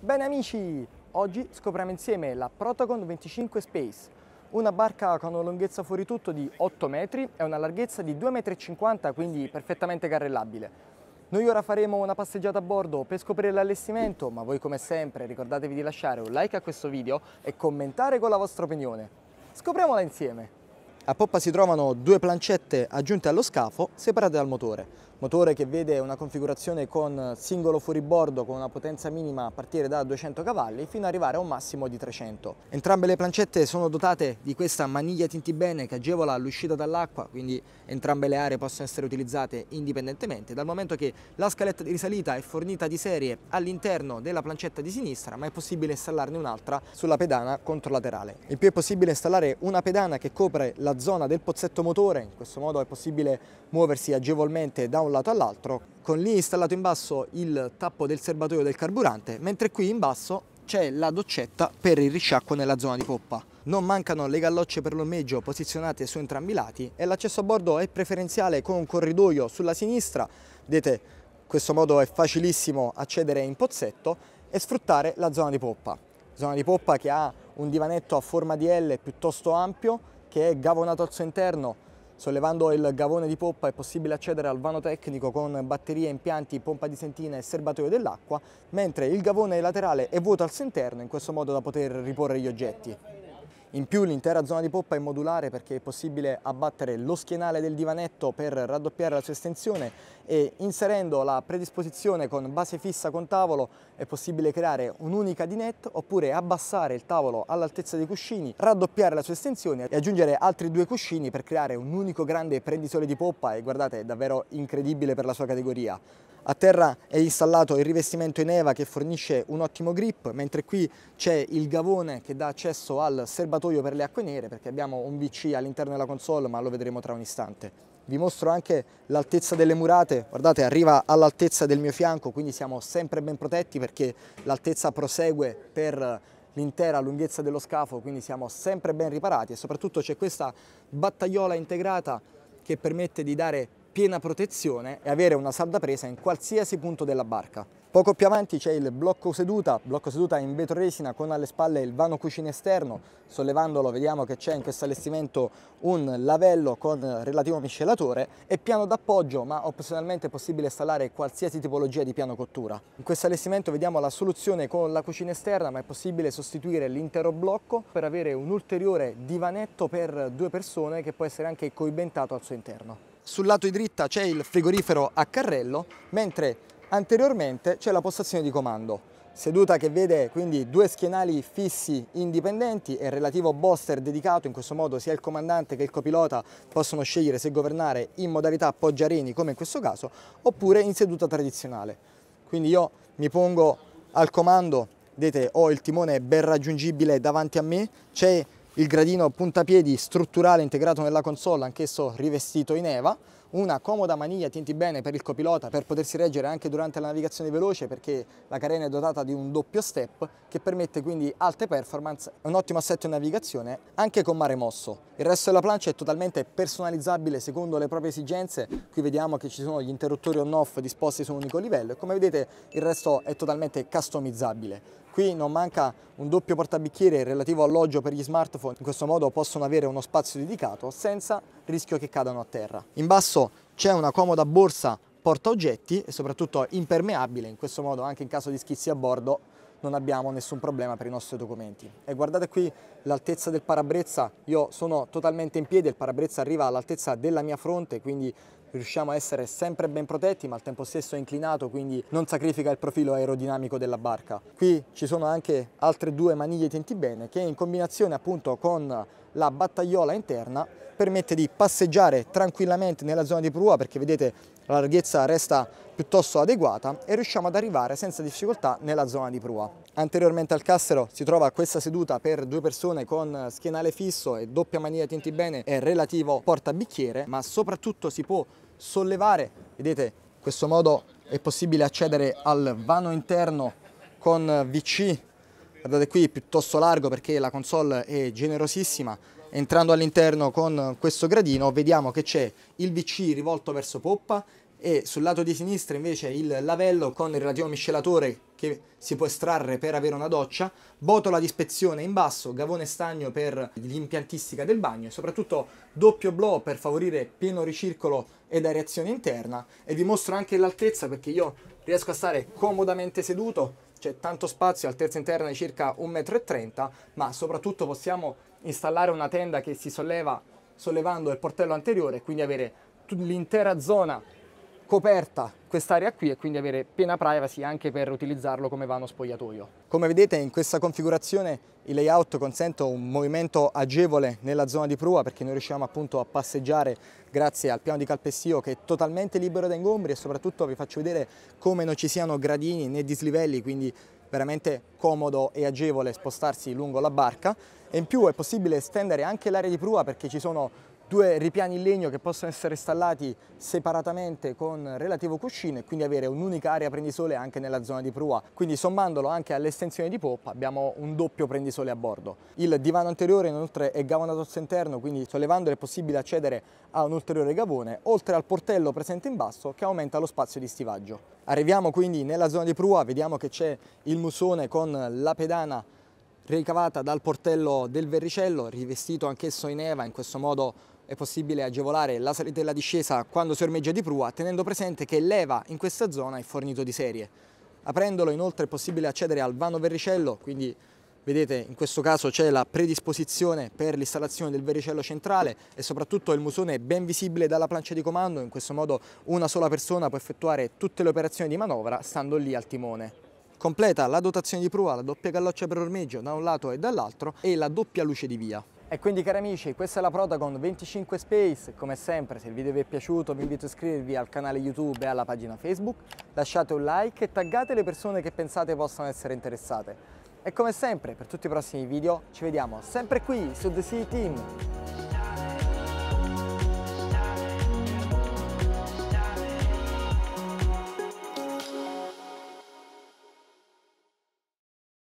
Bene amici, oggi scopriamo insieme la Protagon 25 Space, una barca con una lunghezza fuori tutto di 8 metri e una larghezza di 2,50 m, quindi perfettamente carrellabile. Noi ora faremo una passeggiata a bordo per scoprire l'allestimento, ma voi come sempre ricordatevi di lasciare un like a questo video e commentare con la vostra opinione. Scopriamola insieme! A poppa si trovano due plancette aggiunte allo scafo separate dal motore motore che vede una configurazione con singolo fuoribordo con una potenza minima a partire da 200 cavalli fino ad arrivare a un massimo di 300. Entrambe le plancette sono dotate di questa maniglia tintibene che agevola l'uscita dall'acqua, quindi entrambe le aree possono essere utilizzate indipendentemente, dal momento che la scaletta di risalita è fornita di serie all'interno della plancetta di sinistra, ma è possibile installarne un'altra sulla pedana controlaterale. In più è possibile installare una pedana che copre la zona del pozzetto motore, in questo modo è possibile muoversi agevolmente da un un lato all'altro, con lì installato in basso il tappo del serbatoio del carburante, mentre qui in basso c'è la doccetta per il risciacquo nella zona di poppa. Non mancano le gallocce per l'ommeggio posizionate su entrambi i lati e l'accesso a bordo è preferenziale con un corridoio sulla sinistra, vedete in questo modo è facilissimo accedere in pozzetto e sfruttare la zona di poppa. Zona di poppa che ha un divanetto a forma di L piuttosto ampio che è gavonato al suo interno Sollevando il gavone di poppa è possibile accedere al vano tecnico con batterie, impianti, pompa di sentina e serbatoio dell'acqua, mentre il gavone laterale è vuoto al suo interno in questo modo da poter riporre gli oggetti. In più l'intera zona di poppa è modulare perché è possibile abbattere lo schienale del divanetto per raddoppiare la sua estensione e inserendo la predisposizione con base fissa con tavolo è possibile creare un'unica dinette oppure abbassare il tavolo all'altezza dei cuscini, raddoppiare la sua estensione e aggiungere altri due cuscini per creare un unico grande prenditore di poppa e guardate è davvero incredibile per la sua categoria. A terra è installato il rivestimento in EVA che fornisce un ottimo grip, mentre qui c'è il gavone che dà accesso al serbatoio per le acque nere, perché abbiamo un VC all'interno della console, ma lo vedremo tra un istante. Vi mostro anche l'altezza delle murate, guardate arriva all'altezza del mio fianco, quindi siamo sempre ben protetti perché l'altezza prosegue per l'intera lunghezza dello scafo, quindi siamo sempre ben riparati e soprattutto c'è questa battagliola integrata che permette di dare piena protezione e avere una salda presa in qualsiasi punto della barca. Poco più avanti c'è il blocco seduta, blocco seduta in vetro resina con alle spalle il vano cucina esterno, sollevandolo vediamo che c'è in questo allestimento un lavello con relativo miscelatore e piano d'appoggio ma opzionalmente è possibile installare qualsiasi tipologia di piano cottura. In questo allestimento vediamo la soluzione con la cucina esterna ma è possibile sostituire l'intero blocco per avere un ulteriore divanetto per due persone che può essere anche coibentato al suo interno sul lato di dritta c'è il frigorifero a carrello, mentre anteriormente c'è la postazione di comando. Seduta che vede quindi due schienali fissi indipendenti e il relativo booster dedicato, in questo modo sia il comandante che il copilota possono scegliere se governare in modalità poggiarini come in questo caso, oppure in seduta tradizionale. Quindi io mi pongo al comando, vedete ho il timone ben raggiungibile davanti a me, c'è il gradino puntapiedi strutturale integrato nella console, anch'esso rivestito in EVA, una comoda maniglia, tienti bene, per il copilota per potersi reggere anche durante la navigazione veloce perché la carena è dotata di un doppio step che permette quindi alte performance, un ottimo assetto in navigazione anche con mare mosso. Il resto della plancia è totalmente personalizzabile secondo le proprie esigenze, qui vediamo che ci sono gli interruttori on-off disposti su un unico livello e come vedete il resto è totalmente customizzabile. Qui non manca un doppio portabicchiere relativo alloggio per gli smartphone, in questo modo possono avere uno spazio dedicato senza rischio che cadano a terra. In basso c'è una comoda borsa porta oggetti e soprattutto impermeabile, in questo modo anche in caso di schizzi a bordo non abbiamo nessun problema per i nostri documenti. E guardate qui l'altezza del parabrezza, io sono totalmente in piedi, il parabrezza arriva all'altezza della mia fronte, quindi riusciamo a essere sempre ben protetti ma al tempo stesso è inclinato quindi non sacrifica il profilo aerodinamico della barca. Qui ci sono anche altre due maniglie tenti bene che in combinazione appunto con la battagliola interna permette di passeggiare tranquillamente nella zona di prua perché vedete la larghezza resta piuttosto adeguata e riusciamo ad arrivare senza difficoltà nella zona di prua. Anteriormente al cassero si trova questa seduta per due persone con schienale fisso e doppia maniglia tinti bene e relativo portabicchiere, ma soprattutto si può sollevare, vedete, in questo modo è possibile accedere al vano interno con VC, guardate qui, piuttosto largo perché la console è generosissima, entrando all'interno con questo gradino vediamo che c'è il VC rivolto verso poppa e sul lato di sinistra invece il lavello con il relativo miscelatore che si può estrarre per avere una doccia, botola di ispezione in basso, gavone stagno per l'impiantistica del bagno e soprattutto doppio blow per favorire pieno ricircolo ed aerazione interna e vi mostro anche l'altezza perché io riesco a stare comodamente seduto c'è tanto spazio altezza interna di circa 1,30 m, ma soprattutto possiamo installare una tenda che si solleva sollevando il portello anteriore, e quindi avere l'intera zona coperta quest'area qui e quindi avere piena privacy anche per utilizzarlo come vano spogliatoio. Come vedete in questa configurazione il layout consente un movimento agevole nella zona di prua perché noi riusciamo appunto a passeggiare grazie al piano di calpestio che è totalmente libero da ingombri e soprattutto vi faccio vedere come non ci siano gradini né dislivelli quindi veramente comodo e agevole spostarsi lungo la barca e in più è possibile estendere anche l'area di prua perché ci sono due ripiani in legno che possono essere installati separatamente con relativo cuscino e quindi avere un'unica area prendisole anche nella zona di prua. Quindi sommandolo anche all'estensione di poppa abbiamo un doppio prendisole a bordo. Il divano anteriore inoltre è gavonato al suo interno quindi sollevandolo è possibile accedere a un ulteriore gavone oltre al portello presente in basso che aumenta lo spazio di stivaggio. Arriviamo quindi nella zona di prua, vediamo che c'è il musone con la pedana ricavata dal portello del verricello, rivestito anch'esso in eva, in questo modo è possibile agevolare la salita e la discesa quando si ormeggia di prua, tenendo presente che l'eva in questa zona è fornito di serie. Aprendolo inoltre è possibile accedere al vano verricello, quindi Vedete, in questo caso c'è la predisposizione per l'installazione del Verricello centrale e soprattutto il musone è ben visibile dalla plancia di comando, in questo modo una sola persona può effettuare tutte le operazioni di manovra stando lì al timone. Completa la dotazione di prua, la doppia galloccia per ormeggio da un lato e dall'altro e la doppia luce di via. E quindi cari amici, questa è la Protagon 25 Space, come sempre se il video vi è piaciuto vi invito a iscrivervi al canale YouTube e alla pagina Facebook, lasciate un like e taggate le persone che pensate possano essere interessate. E come sempre per tutti i prossimi video ci vediamo sempre qui su The City Team.